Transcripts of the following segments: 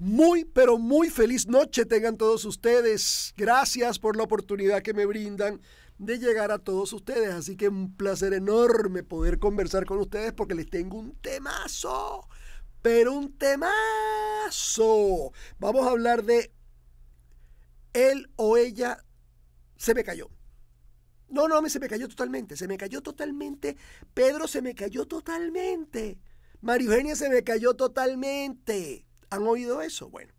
Muy, pero muy feliz noche tengan todos ustedes. Gracias por la oportunidad que me brindan de llegar a todos ustedes. Así que un placer enorme poder conversar con ustedes porque les tengo un temazo. Pero un temazo. Vamos a hablar de él o ella se me cayó. No, no, se me cayó totalmente. Se me cayó totalmente. Pedro se me cayó totalmente. María Eugenia se me cayó totalmente. ¿Han oído eso? Bueno.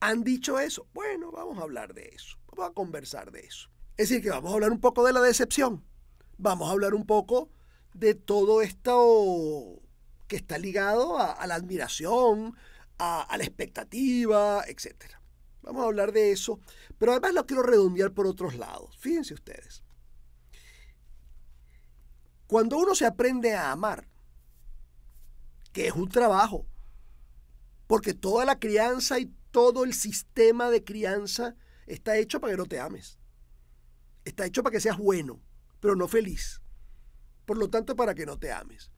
¿Han dicho eso? Bueno, vamos a hablar de eso. Vamos a conversar de eso. Es decir, que vamos a hablar un poco de la decepción. Vamos a hablar un poco de todo esto que está ligado a, la admiración, a, la expectativa, etc. Vamos a hablar de eso, pero además lo quiero redondear por otros lados. Fíjense ustedes. Cuando uno se aprende a amar, que es un trabajo, porque toda la crianza y todo el sistema de crianza está hecho para que no te ames. Está hecho para que seas bueno, pero no feliz. Por lo tanto, para que no te ames.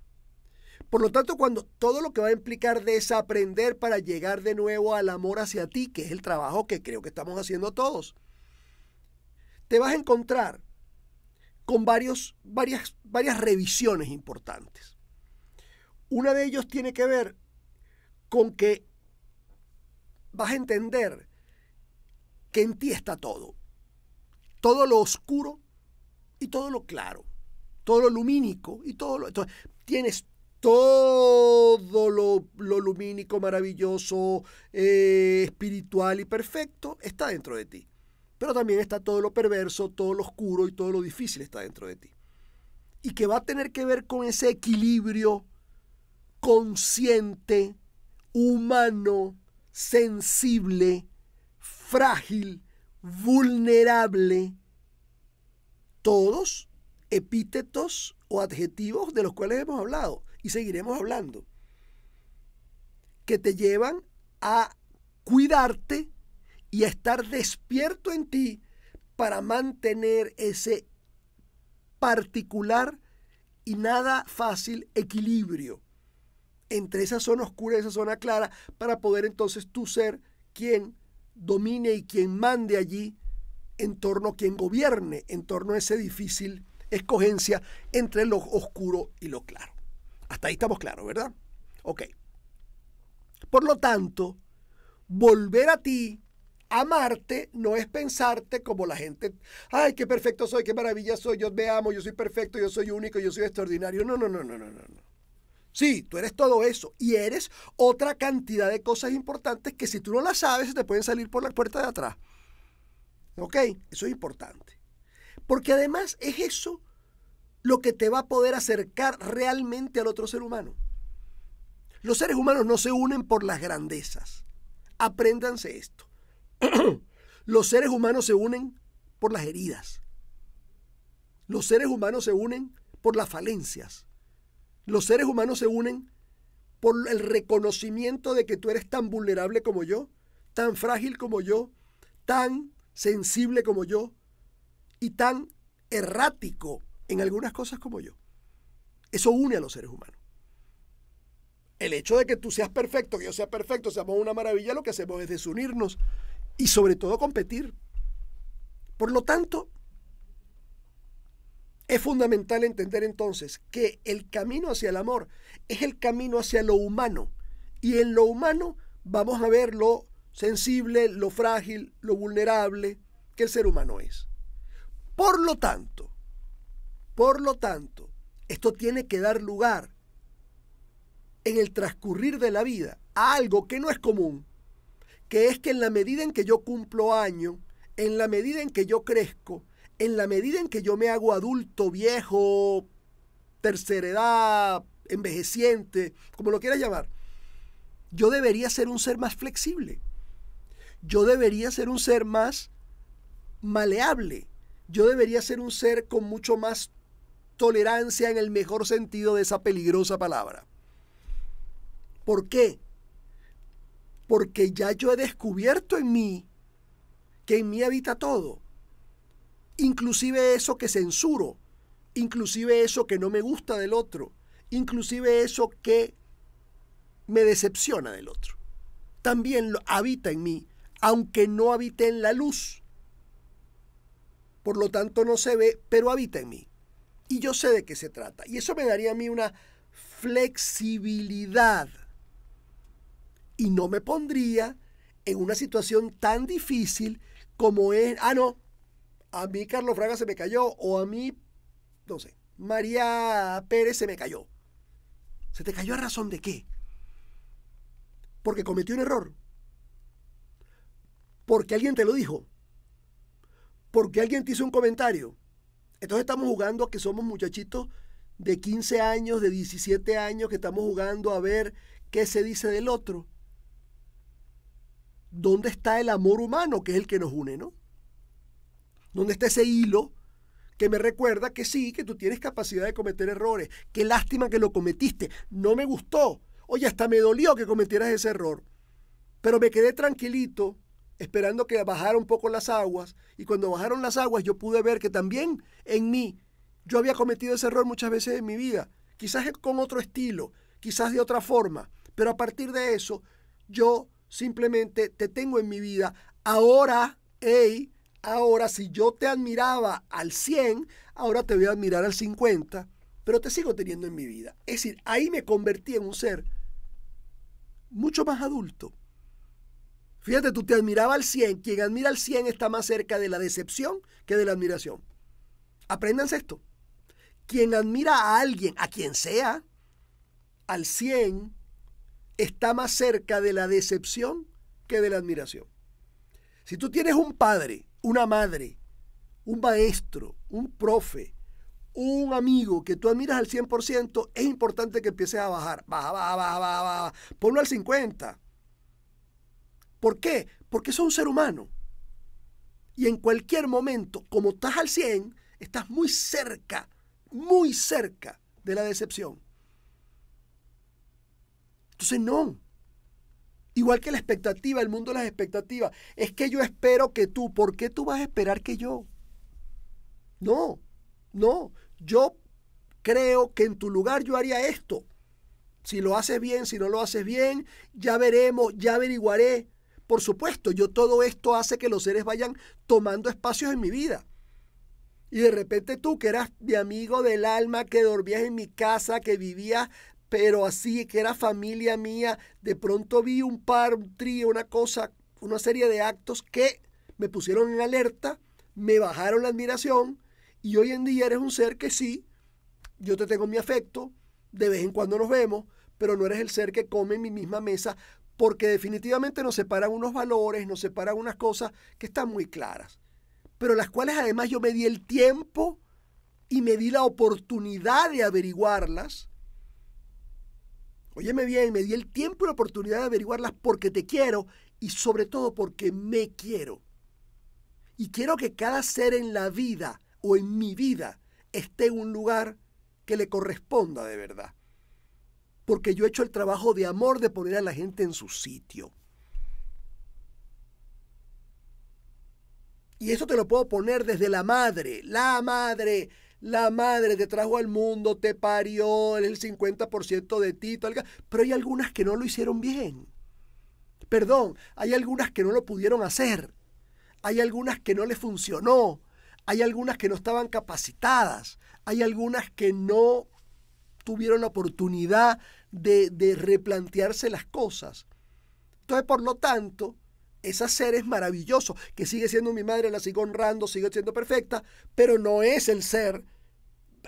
Por lo tanto, cuando todo lo que va a implicar desaprender para llegar de nuevo al amor hacia ti, que es el trabajo que creo que estamos haciendo todos, te vas a encontrar con varios, varias, varias revisiones importantes. Una de ellos tiene que ver con que vas a entender que en ti está todo. Todo lo oscuro y todo lo claro. Todo lo lumínico y todo lo... tienes todo lo, lumínico, maravilloso, eh, espiritual y perfecto, está dentro de ti. Pero también está todo lo perverso, todo lo oscuro y todo lo difícil está dentro de ti. Y que va a tener que ver con ese equilibrio consciente, humano, sensible, frágil, vulnerable. Todos epítetos o adjetivos de los cuales hemos hablado y seguiremos hablando, que te llevan a cuidarte y a estar despierto en ti para mantener ese particular y nada fácil equilibrio entre esa zona oscura y esa zona clara para poder entonces tú ser quien domine y quien mande allí en torno quien gobierne, en torno a esa difícil escogencia entre lo oscuro y lo claro. Hasta ahí estamos claros, ¿verdad? Ok. Por lo tanto, volver a ti, amarte, no es pensarte como la gente, ay, qué perfecto soy, qué maravilla soy, yo me amo, yo soy perfecto, yo soy único, yo soy extraordinario. No, no, no, no, no, no. Sí, tú eres todo eso y eres otra cantidad de cosas importantes que si tú no las sabes te pueden salir por la puerta de atrás. ¿Ok? Eso es importante. Porque además es eso lo que te va a poder acercar realmente al otro ser humano. Los seres humanos no se unen por las grandezas. Apréndanse esto. Los seres humanos se unen por las heridas. Los seres humanos se unen por las falencias. Los seres humanos se unen por el reconocimiento de que tú eres tan vulnerable como yo, tan frágil como yo, tan sensible como yo y tan errático en algunas cosas como yo. Eso une a los seres humanos. El hecho de que tú seas perfecto, que yo sea perfecto, seamos una maravilla, lo que hacemos es desunirnos y sobre todo competir. Por lo tanto, es fundamental entender entonces que el camino hacia el amor es el camino hacia lo humano. Y en lo humano vamos a ver lo sensible, lo frágil, lo vulnerable que el ser humano es. Por lo tanto, por lo tanto, esto tiene que dar lugar en el transcurrir de la vida a algo que no es común, que es que en la medida en que yo cumplo año, en la medida en que yo crezco, en la medida en que yo me hago adulto, viejo, tercera edad, envejeciente, como lo quiera llamar, yo debería ser un ser más flexible. Yo debería ser un ser más maleable. Yo debería ser un ser con mucho más tolerancia en el mejor sentido de esa peligrosa palabra. ¿Por qué? Porque ya yo he descubierto en mí que en mí habita todo inclusive eso que censuro, inclusive eso que no me gusta del otro, inclusive eso que me decepciona del otro. También lo habita en mí, aunque no habite en la luz. Por lo tanto no se ve, pero habita en mí. Y yo sé de qué se trata. Y eso me daría a mí una flexibilidad. Y no me pondría en una situación tan difícil como es, ah, no, a mí Carlos Fraga se me cayó o a mí, no sé, María Pérez se me cayó. ¿Se te cayó a razón de qué? Porque cometió un error. Porque alguien te lo dijo. Porque alguien te hizo un comentario. Entonces estamos jugando a que somos muchachitos de 15 años, de 17 años, que estamos jugando a ver qué se dice del otro. ¿Dónde está el amor humano, que es el que nos une, no? dónde está ese hilo que me recuerda que sí, que tú tienes capacidad de cometer errores. Qué lástima que lo cometiste. No me gustó. Oye, hasta me dolió que cometieras ese error. Pero me quedé tranquilito esperando que bajara un poco las aguas. Y cuando bajaron las aguas yo pude ver que también en mí yo había cometido ese error muchas veces en mi vida. Quizás con otro estilo, quizás de otra forma. Pero a partir de eso, yo simplemente te tengo en mi vida. Ahora, hey, Ahora, si yo te admiraba al 100, ahora te voy a admirar al 50, pero te sigo teniendo en mi vida. Es decir, ahí me convertí en un ser mucho más adulto. Fíjate, tú te admiraba al 100. Quien admira al 100 está más cerca de la decepción que de la admiración. Apréndanse esto. Quien admira a alguien, a quien sea, al 100 está más cerca de la decepción que de la admiración. Si tú tienes un padre una madre, un maestro, un profe, un amigo que tú admiras al 100%, es importante que empieces a bajar. Baja, baja, baja, baja, baja. Ponlo al 50. ¿Por qué? Porque es un ser humano. Y en cualquier momento, como estás al 100, estás muy cerca, muy cerca de la decepción. Entonces, no. Igual que la expectativa, el mundo de las expectativas. Es que yo espero que tú, ¿por qué tú vas a esperar que yo? No, no. Yo creo que en tu lugar yo haría esto. Si lo haces bien, si no lo haces bien, ya veremos, ya averiguaré. Por supuesto, yo todo esto hace que los seres vayan tomando espacios en mi vida. Y de repente tú, que eras mi amigo del alma, que dormías en mi casa, que vivías pero así que era familia mía, de pronto vi un par, un trío, una cosa, una serie de actos que me pusieron en alerta, me bajaron la admiración y hoy en día eres un ser que sí, yo te tengo mi afecto, de vez en cuando nos vemos, pero no eres el ser que come en mi misma mesa porque definitivamente nos separan unos valores, nos separan unas cosas que están muy claras, pero las cuales además yo me di el tiempo y me di la oportunidad de averiguarlas Óyeme bien, me di el tiempo y la oportunidad de averiguarlas porque te quiero y sobre todo porque me quiero. Y quiero que cada ser en la vida o en mi vida esté en un lugar que le corresponda de verdad. Porque yo he hecho el trabajo de amor de poner a la gente en su sitio. Y eso te lo puedo poner desde la madre. La madre la madre te trajo al mundo, te parió, el 50% de ti, pero hay algunas que no lo hicieron bien. Perdón, hay algunas que no lo pudieron hacer. Hay algunas que no le funcionó. Hay algunas que no estaban capacitadas. Hay algunas que no tuvieron la oportunidad de replantearse las cosas. Entonces, por lo tanto, esa ser es maravilloso, que sigue siendo mi madre, la sigo honrando, sigue siendo perfecta, pero no es el ser,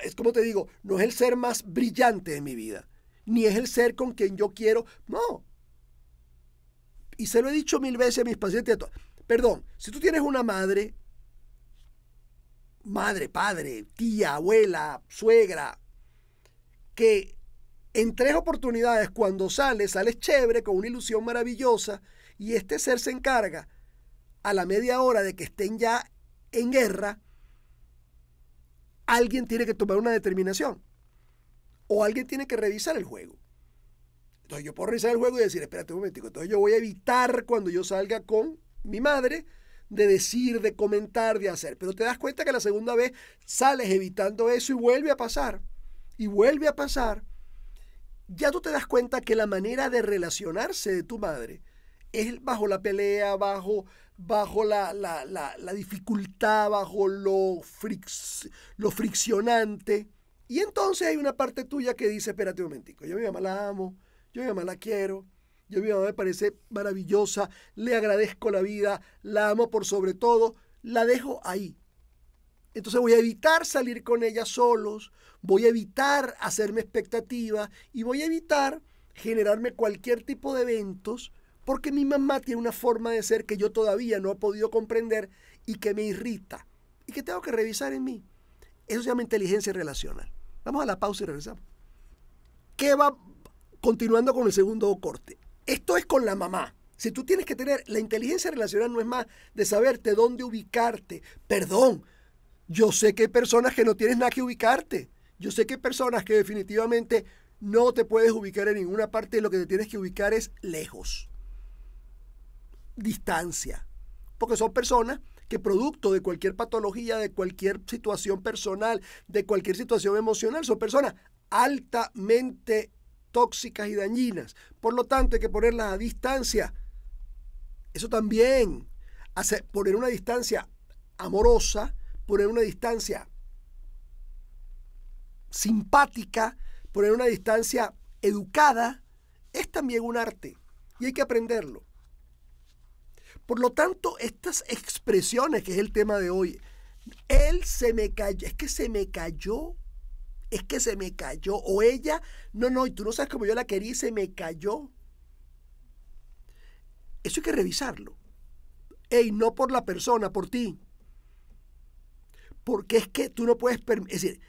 es como te digo, no es el ser más brillante de mi vida, ni es el ser con quien yo quiero, no. Y se lo he dicho mil veces a mis pacientes, perdón, si tú tienes una madre, madre, padre, tía, abuela, suegra, que en tres oportunidades cuando sales, sales chévere, con una ilusión maravillosa, y este ser se encarga a la media hora de que estén ya en guerra, alguien tiene que tomar una determinación o alguien tiene que revisar el juego. Entonces yo puedo revisar el juego y decir, espérate un momentico, entonces yo voy a evitar cuando yo salga con mi madre de decir, de comentar, de hacer. Pero te das cuenta que la segunda vez sales evitando eso y vuelve a pasar. Y vuelve a pasar. Ya tú te das cuenta que la manera de relacionarse de tu madre es bajo la pelea, bajo, bajo la, la, dificultad, bajo lo, lo friccionante. Y entonces hay una parte tuya que dice, espérate un momentico, yo a mi mamá la amo, yo a mi mamá la quiero, yo a mi mamá me parece maravillosa, le agradezco la vida, la amo por sobre todo, la dejo ahí. Entonces voy a evitar salir con ella solos, voy a evitar hacerme expectativa y voy a evitar generarme cualquier tipo de eventos porque mi mamá tiene una forma de ser que yo todavía no he podido comprender y que me irrita y que tengo que revisar en mí. Eso se llama inteligencia relacional. Vamos a la pausa y regresamos. ¿Qué va continuando con el segundo corte? Esto es con la mamá. Si tú tienes que tener, la inteligencia relacional no es más de saberte dónde ubicarte. Perdón, yo sé que hay personas que no tienes nada que ubicarte. Yo sé que hay personas que definitivamente no te puedes ubicar en ninguna parte y lo que te tienes que ubicar es lejos distancia, porque son personas que producto de cualquier patología, de cualquier situación personal, de cualquier situación emocional, son personas altamente tóxicas y dañinas. Por lo tanto, hay que ponerlas a distancia. Eso también, poner una distancia amorosa, poner una distancia simpática, poner una distancia educada, es también un arte y hay que aprenderlo. Por lo tanto, estas expresiones, que es el tema de hoy, él se me cayó, es que se me cayó, es que se me cayó, o ella, no, no, y tú no sabes cómo yo la quería se me cayó. Eso hay que revisarlo. Ey, no por la persona, por ti. Porque es que tú no puedes, es decir,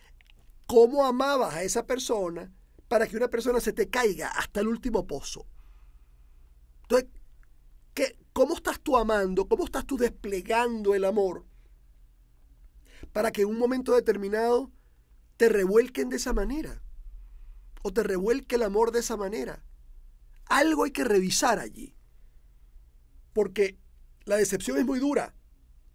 ¿cómo amabas a esa persona para que una persona se te caiga hasta el último pozo? Entonces, ¿Cómo estás tú amando? ¿Cómo estás tú desplegando el amor? Para que en un momento determinado te revuelquen de esa manera. O te revuelque el amor de esa manera. Algo hay que revisar allí. Porque la decepción es muy dura.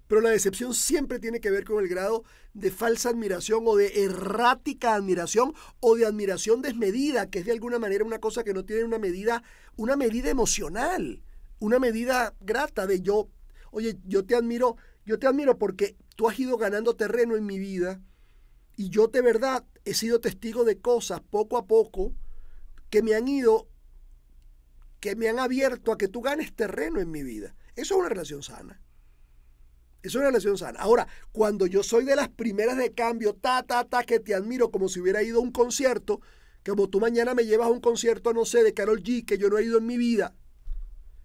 Pero la decepción siempre tiene que ver con el grado de falsa admiración o de errática admiración o de admiración desmedida, que es de alguna manera una cosa que no tiene una medida, una medida emocional una medida grata de yo, oye, yo te admiro, yo te admiro porque tú has ido ganando terreno en mi vida y yo de verdad he sido testigo de cosas poco a poco que me han ido, que me han abierto a que tú ganes terreno en mi vida. Eso es una relación sana. Eso es una relación sana. Ahora, cuando yo soy de las primeras de cambio, ta, ta, ta, que te admiro como si hubiera ido a un concierto, como tú mañana me llevas a un concierto, no sé, de Carol G, que yo no he ido en mi vida,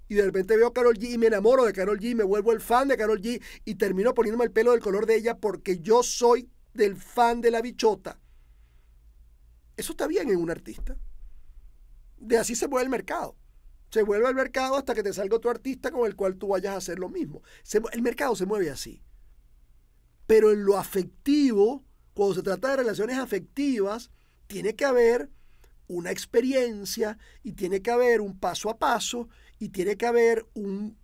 y de repente veo a Carol G y me enamoro de Carol G, me vuelvo el fan de Carol G y termino poniéndome el pelo del color de ella porque yo soy del fan de la bichota. Eso está bien en un artista. De así se mueve el mercado. Se vuelve el mercado hasta que te salga otro artista con el cual tú vayas a hacer lo mismo. el mercado se mueve así. Pero en lo afectivo, cuando se trata de relaciones afectivas, tiene que haber una experiencia y tiene que haber un paso a paso y tiene que haber un,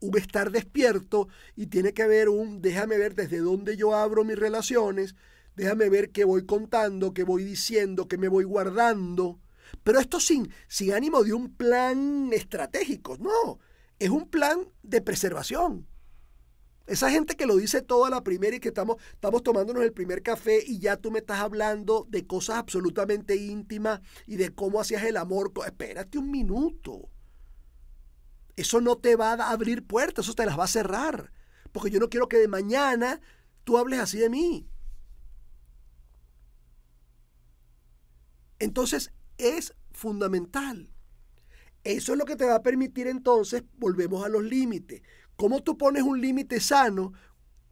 un estar despierto y tiene que haber un déjame ver desde dónde yo abro mis relaciones, déjame ver qué voy contando, qué voy diciendo, qué me voy guardando. Pero esto sin, sin ánimo de un plan estratégico, no, es un plan de preservación. Esa gente que lo dice todo a la primera y que estamos, estamos tomándonos el primer café y ya tú me estás hablando de cosas absolutamente íntimas y de cómo hacías el amor. Espérate un minuto. Eso no te va a abrir puertas, eso te las va a cerrar. Porque yo no quiero que de mañana tú hables así de mí. Entonces es fundamental. Eso es lo que te va a permitir entonces, volvemos a los límites, ¿Cómo tú pones un límite sano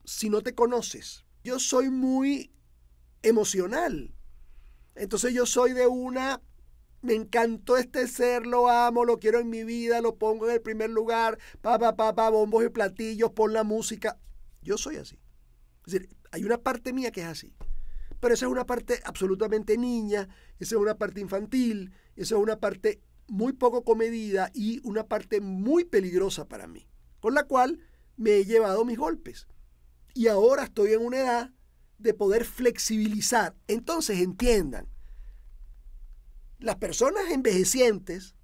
si no te conoces? Yo soy muy emocional. Entonces yo soy de una, me encantó este ser, lo amo, lo quiero en mi vida, lo pongo en el primer lugar, pa, pa, pa, pa bombos y platillos, pon la música. Yo soy así. Es decir, hay una parte mía que es así. Pero esa es una parte absolutamente niña, esa es una parte infantil, esa es una parte muy poco comedida y una parte muy peligrosa para mí con la cual me he llevado mis golpes. Y ahora estoy en una edad de poder flexibilizar. Entonces, entiendan, las personas envejecientes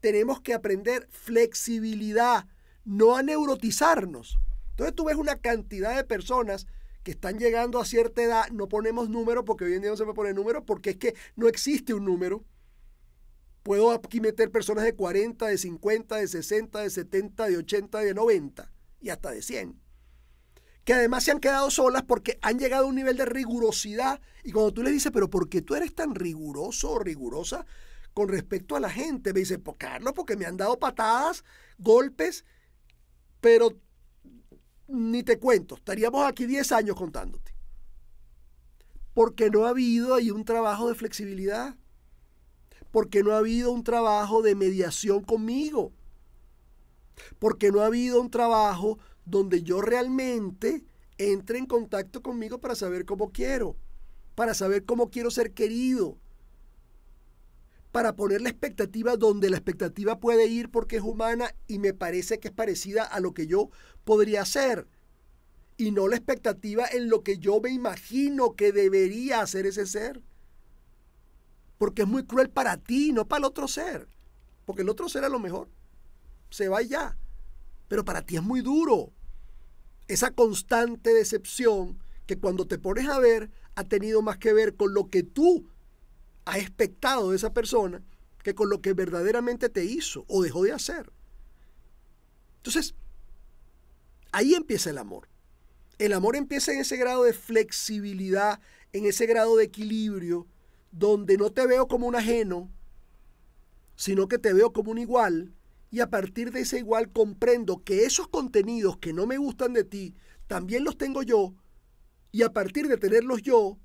tenemos que aprender flexibilidad, no a neurotizarnos. Entonces tú ves una cantidad de personas que están llegando a cierta edad, no ponemos número porque hoy en día no se puede poner número porque es que no existe un número. Puedo aquí meter personas de 40, de 50, de 60, de 70, de 80, de 90 y hasta de 100. Que además se han quedado solas porque han llegado a un nivel de rigurosidad. Y cuando tú les dices, pero ¿por qué tú eres tan riguroso o rigurosa con respecto a la gente? Me dice, pues Carlos, porque me han dado patadas, golpes, pero ni te cuento. Estaríamos aquí 10 años contándote. Porque no ha habido ahí un trabajo de flexibilidad porque no ha habido un trabajo de mediación conmigo. Porque no ha habido un trabajo donde yo realmente entre en contacto conmigo para saber cómo quiero, para saber cómo quiero ser querido, para poner la expectativa donde la expectativa puede ir porque es humana y me parece que es parecida a lo que yo podría hacer. Y no la expectativa en lo que yo me imagino que debería hacer ese ser porque es muy cruel para ti, no para el otro ser. Porque el otro ser a lo mejor se va y ya. Pero para ti es muy duro. Esa constante decepción que cuando te pones a ver ha tenido más que ver con lo que tú has expectado de esa persona que con lo que verdaderamente te hizo o dejó de hacer. Entonces, ahí empieza el amor. El amor empieza en ese grado de flexibilidad, en ese grado de equilibrio, donde no te veo como un ajeno, sino que te veo como un igual, y a partir de ese igual comprendo que esos contenidos que no me gustan de ti, también los tengo yo, y a partir de tenerlos yo,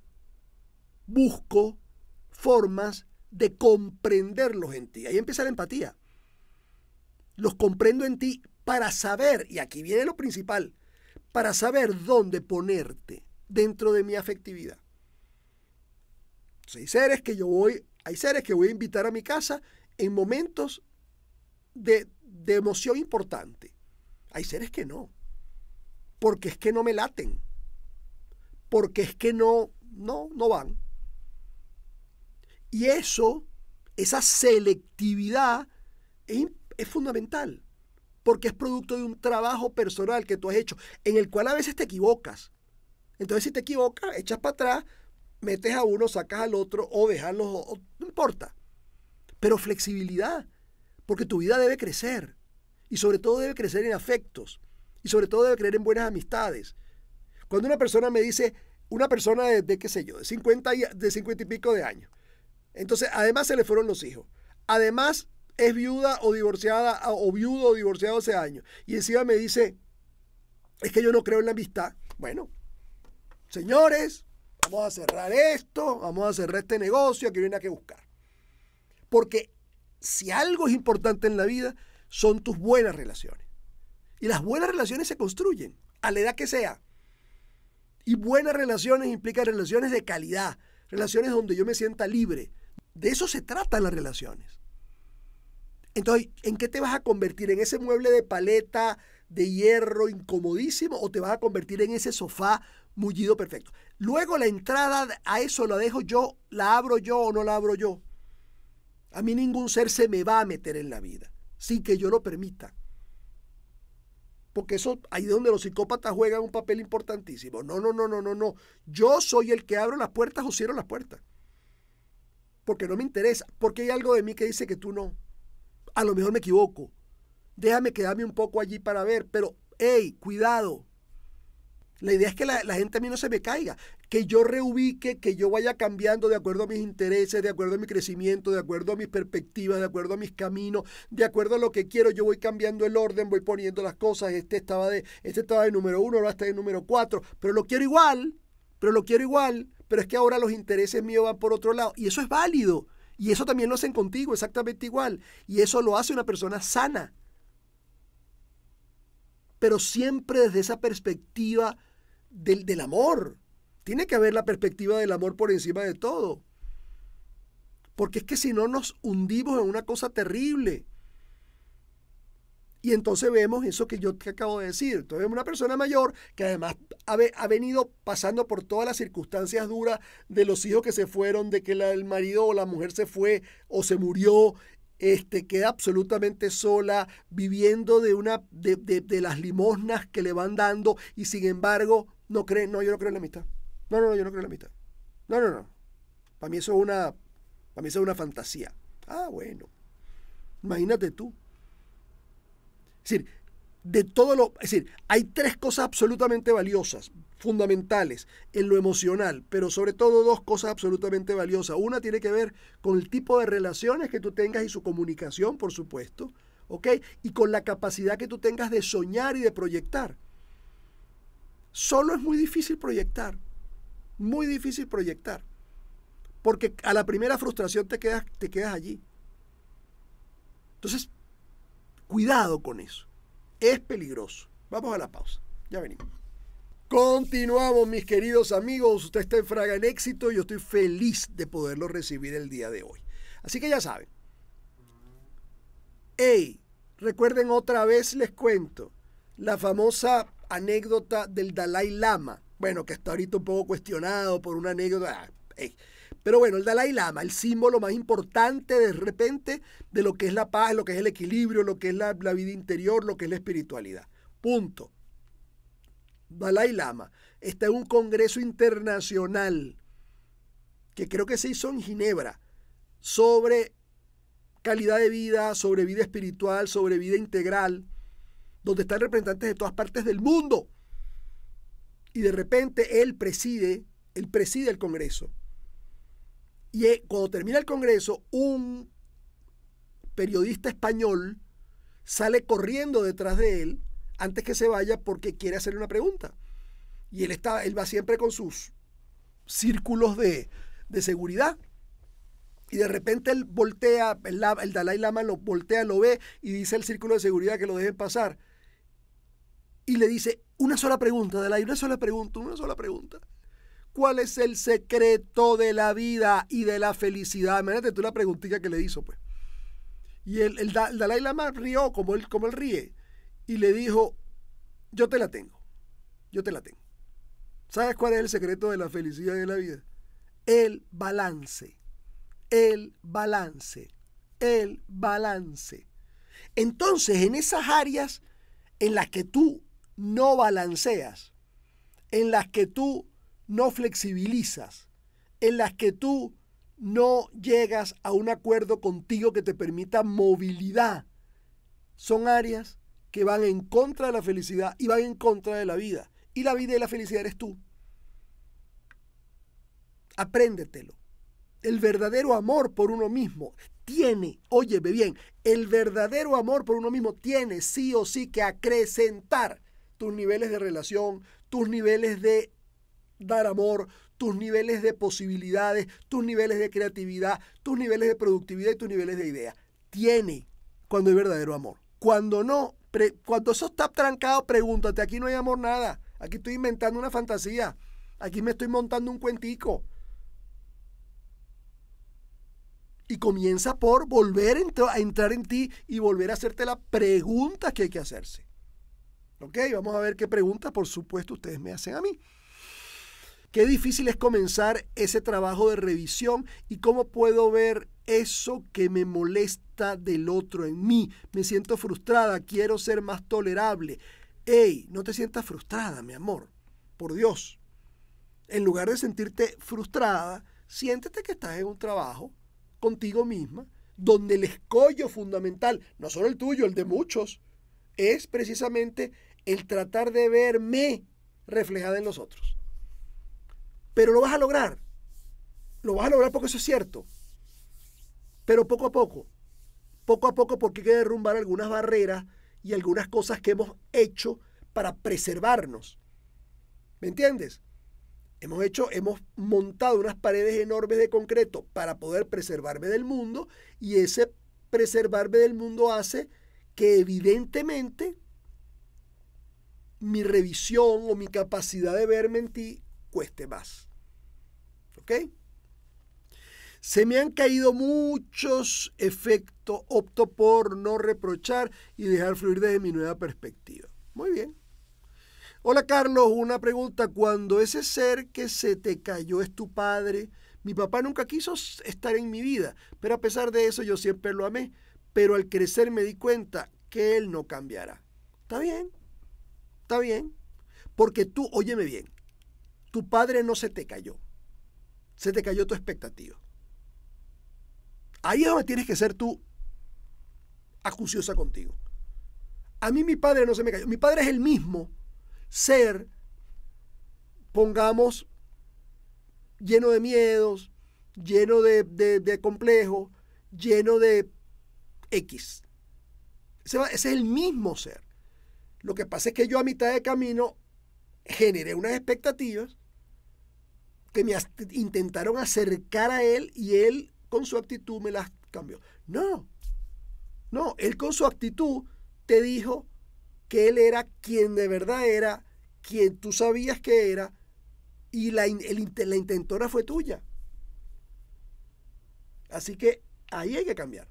busco formas de comprenderlos en ti. Ahí empieza la empatía. Los comprendo en ti para saber, y aquí viene lo principal, para saber dónde ponerte dentro de mi afectividad hay seres que yo voy, hay seres que voy a invitar a mi casa en momentos de, de emoción importante. Hay seres que no. Porque es que no me laten. Porque es que no, no, no van. Y eso, esa selectividad es, es fundamental porque es producto de un trabajo personal que tú has hecho, en el cual a veces te equivocas. Entonces, si te equivocas, echas para atrás, metes a uno, sacas al otro o dejas los no importa. Pero flexibilidad, porque tu vida debe crecer y sobre todo debe crecer en afectos y sobre todo debe creer en buenas amistades. Cuando una persona me dice, una persona de, qué sé yo, de 50 y, de 50 y pico de años, entonces además se le fueron los hijos, además es viuda o divorciada o viudo o divorciado hace años y encima me dice, es que yo no creo en la amistad. Bueno, señores, Vamos a cerrar esto, vamos a cerrar este negocio, aquí viene a nada que buscar. Porque si algo es importante en la vida, son tus buenas relaciones. Y las buenas relaciones se construyen, a la edad que sea. Y buenas relaciones implican relaciones de calidad, relaciones donde yo me sienta libre. De eso se tratan las relaciones. Entonces, ¿en qué te vas a convertir? ¿En ese mueble de paleta de hierro incomodísimo o te vas a convertir en ese sofá mullido perfecto. Luego la entrada a eso la dejo yo, la abro yo o no la abro yo. A mí ningún ser se me va a meter en la vida, sin que yo lo permita. Porque eso, ahí es donde los psicópatas juegan un papel importantísimo. No, no, no, no, no, no. Yo soy el que abro las puertas o cierro las puertas. Porque no me interesa. Porque hay algo de mí que dice que tú no. A lo mejor me equivoco. Déjame quedarme un poco allí para ver. Pero, hey, cuidado. La idea es que la, la, gente a mí no se me caiga, que yo reubique, que yo vaya cambiando de acuerdo a mis intereses, de acuerdo a mi crecimiento, de acuerdo a mis perspectivas, de acuerdo a mis caminos, de acuerdo a lo que quiero. Yo voy cambiando el orden, voy poniendo las cosas. Este estaba de, este estaba de número uno, ahora está de número cuatro, pero lo quiero igual, pero lo quiero igual. Pero es que ahora los intereses míos van por otro lado y eso es válido. Y eso también lo hacen contigo exactamente igual. Y eso lo hace una persona sana pero siempre desde esa perspectiva del, del amor. Tiene que haber la perspectiva del amor por encima de todo. Porque es que si no nos hundimos en una cosa terrible. Y entonces vemos eso que yo te acabo de decir. Entonces vemos una persona mayor que además ha, venido pasando por todas las circunstancias duras de los hijos que se fueron, de que el marido o la mujer se fue o se murió este, queda absolutamente sola, viviendo de, una, de, las limosnas que le van dando y sin embargo no cree, no, yo no creo en la mitad. No, no, no, yo no creo en la amistad. No, no, no. Para mí eso es una, para mí eso es una fantasía. Ah, bueno. Imagínate tú. Es decir, de todo lo, es decir, hay tres cosas absolutamente valiosas fundamentales en lo emocional, pero sobre todo dos cosas absolutamente valiosas. Una tiene que ver con el tipo de relaciones que tú tengas y su comunicación, por supuesto, ¿ok? Y con la capacidad que tú tengas de soñar y de proyectar. Solo es muy difícil proyectar, muy difícil proyectar, porque a la primera frustración te quedas, te quedas allí. Entonces, cuidado con eso, es peligroso. Vamos a la pausa, ya venimos. Continuamos, mis queridos amigos. Usted está en Fraga en éxito y yo estoy feliz de poderlo recibir el día de hoy. Así que ya saben. Hey, recuerden otra vez, les cuento, la famosa anécdota del Dalai Lama. Bueno, que está ahorita un poco cuestionado por una anécdota. Ah, Pero bueno, el Dalai Lama, el símbolo más importante de repente de lo que es la paz, lo que es el equilibrio, lo que es la vida interior, lo que es la espiritualidad. Punto. Dalai Lama, está en un congreso internacional que creo que se hizo en Ginebra sobre calidad de vida, sobre vida espiritual, sobre vida integral, donde están representantes de todas partes del mundo. Y de repente él preside, él preside el Congreso. Y eh, cuando termina el Congreso, un periodista español sale corriendo detrás de él antes que se vaya porque quiere hacerle una pregunta. Y él, está, él va siempre con sus círculos de, de seguridad. Y de repente él voltea, el, Dalai Lama lo voltea, lo ve y dice al círculo de seguridad que lo dejen pasar. Y le dice, una sola pregunta, Dalai, una sola pregunta, una sola pregunta. ¿Cuál es el secreto de la vida y de la felicidad? Imagínate tú la preguntita que le hizo, pues. Y el, Dalai Lama rió como él, como él ríe y le dijo, yo te la tengo, yo te la tengo. ¿Sabes cuál es el secreto de la felicidad de la vida? El balance, el balance, el balance. Entonces, en esas áreas en las que tú no balanceas, en las que tú no flexibilizas, en las que tú no llegas a un acuerdo contigo que te permita movilidad, son áreas que van en contra de la felicidad y van en contra de la vida. Y la vida y la felicidad eres tú. Apréndetelo. El verdadero amor por uno mismo tiene, óyeme bien, el verdadero amor por uno mismo tiene sí o sí que acrecentar tus niveles de relación, tus niveles de dar amor, tus niveles de posibilidades, tus niveles de creatividad, tus niveles de productividad y tus niveles de idea. Tiene cuando hay verdadero amor. Cuando no, cuando eso está trancado, pregúntate, aquí no hay amor nada. Aquí estoy inventando una fantasía. Aquí me estoy montando un cuentico. Y comienza por volver a entrar en ti y volver a hacerte las preguntas que hay que hacerse. Ok, vamos a ver qué preguntas, por supuesto, ustedes me hacen a mí. Qué difícil es comenzar ese trabajo de revisión y cómo puedo ver eso que me molesta del otro en mí. Me siento frustrada, quiero ser más tolerable. Ey, no te sientas frustrada, mi amor. Por Dios. En lugar de sentirte frustrada, siéntete que estás en un trabajo contigo misma donde el escollo fundamental, no solo el tuyo, el de muchos, es precisamente el tratar de verme reflejada en los otros. Pero lo vas a lograr. Lo vas a lograr porque eso es cierto. Pero poco a poco. Poco a poco porque hay que derrumbar algunas barreras y algunas cosas que hemos hecho para preservarnos. ¿Me entiendes? Hemos hecho, hemos montado unas paredes enormes de concreto para poder preservarme del mundo y ese preservarme del mundo hace que evidentemente mi revisión o mi capacidad de verme en ti cueste más. ¿Ok? Se me han caído muchos efectos, opto por no reprochar y dejar fluir desde mi nueva perspectiva. Muy bien. Hola Carlos, una pregunta. Cuando ese ser que se te cayó es tu padre, mi papá nunca quiso estar en mi vida, pero a pesar de eso yo siempre lo amé. Pero al crecer me di cuenta que él no cambiará. Está bien, está bien. Porque tú, óyeme bien, tu padre no se te cayó. Se te cayó tu expectativa. Ahí es donde tienes que ser tú acuciosa contigo. A mí mi padre no se me cayó. Mi padre es el mismo ser, pongamos, lleno de miedos, lleno de, de, complejos, lleno de X. ese es el mismo ser. Lo que pasa es que yo a mitad de camino generé unas expectativas que me intentaron acercar a él y él con su actitud me las cambió. No, no, él con su actitud te dijo que él era quien de verdad era, quien tú sabías que era, y la, la intentora fue tuya. Así que ahí hay que cambiar.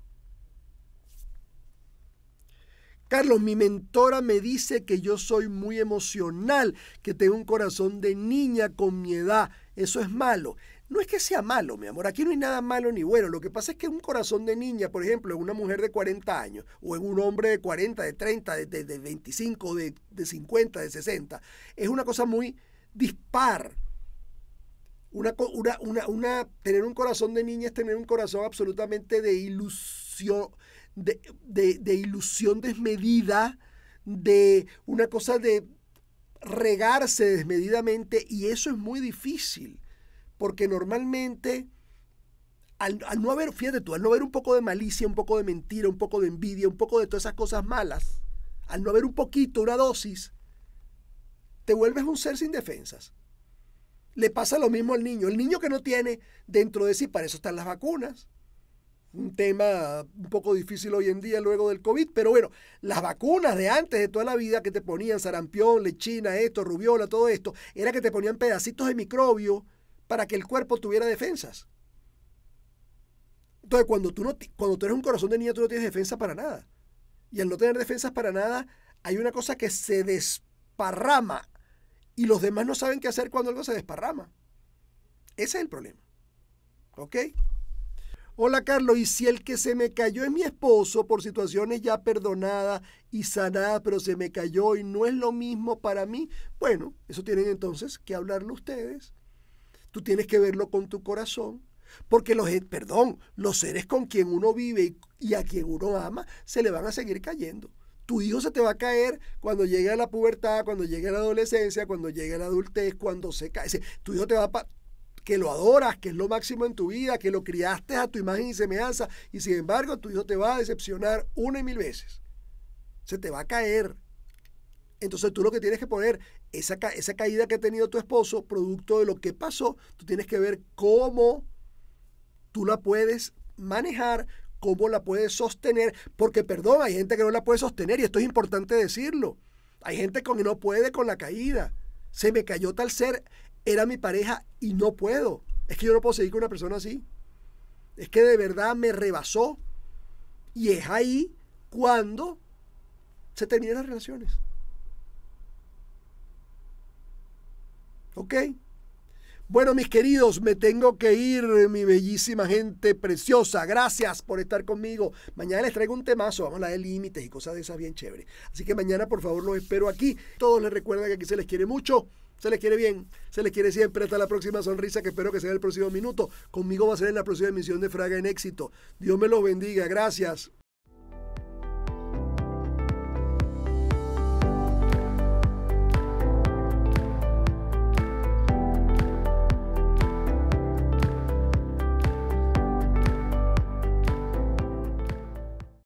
Carlos, mi mentora me dice que yo soy muy emocional, que tengo un corazón de niña con mi edad, eso es malo. No es que sea malo, mi amor, aquí no hay nada malo ni bueno. Lo que pasa es que un corazón de niña, por ejemplo, en una mujer de 40 años, o en un hombre de 40, de 30, de, de, 25, de, 50, de 60, es una cosa muy dispar. Una, una, una, una, tener un corazón de niña es tener un corazón absolutamente de ilusión, de ilusión desmedida, de una cosa de, regarse desmedidamente y eso es muy difícil, porque normalmente al, no haber, fíjate tú, al no haber un poco de malicia, un poco de mentira, un poco de envidia, un poco de todas esas cosas malas, al no haber un poquito, una dosis, te vuelves un ser sin defensas. Le pasa lo mismo al niño. El niño que no tiene dentro de sí, para eso están las vacunas, un tema un poco difícil hoy en día luego del COVID, pero bueno, las vacunas de antes de toda la vida que te ponían sarampión, lechina, esto, rubiola, todo esto, era que te ponían pedacitos de microbio para que el cuerpo tuviera defensas. Entonces, cuando tú, no, cuando eres un corazón de niña, tú no tienes defensa para nada. Y al no tener defensas para nada, hay una cosa que se desparrama y los demás no saben qué hacer cuando algo se desparrama. Ese es el problema. ¿Ok? Hola Carlos, y si el que se me cayó es mi esposo por situaciones ya perdonadas y sanadas, pero se me cayó y no es lo mismo para mí, bueno, eso tienen entonces que hablarlo ustedes. Tú tienes que verlo con tu corazón, porque los, eh, perdón, los seres con quien uno vive y, a quien uno ama se le van a seguir cayendo. Tu hijo se te va a caer cuando llegue a la pubertad, cuando llegue a la adolescencia, cuando llegue a la adultez, cuando se cae. Tu hijo te va a que lo adoras, que es lo máximo en tu vida, que lo criaste a tu imagen y semejanza, y sin embargo tu hijo te va a decepcionar una y mil veces. Se te va a caer. Entonces tú lo que tienes que poner, esa, esa caída que ha tenido tu esposo, producto de lo que pasó, tú tienes que ver cómo tú la puedes manejar, cómo la puedes sostener, porque perdón, hay gente que no la puede sostener y esto es importante decirlo. Hay gente que no puede con la caída. Se me cayó tal ser, era mi pareja y no puedo. Es que yo no puedo seguir con una persona así. Es que de verdad me rebasó. Y es ahí cuando se terminan las relaciones. ¿Ok? Bueno, mis queridos, me tengo que ir, mi bellísima gente preciosa. Gracias por estar conmigo. Mañana les traigo un temazo, vamos a hablar de límites y cosas de esas bien chéveres. Así que mañana, por favor, los espero aquí. Todos les recuerdan que aquí se les quiere mucho. Se le quiere bien, se le quiere siempre. Hasta la próxima sonrisa que espero que sea el próximo minuto. Conmigo va a ser en la próxima emisión de Fraga en éxito. Dios me lo bendiga. Gracias.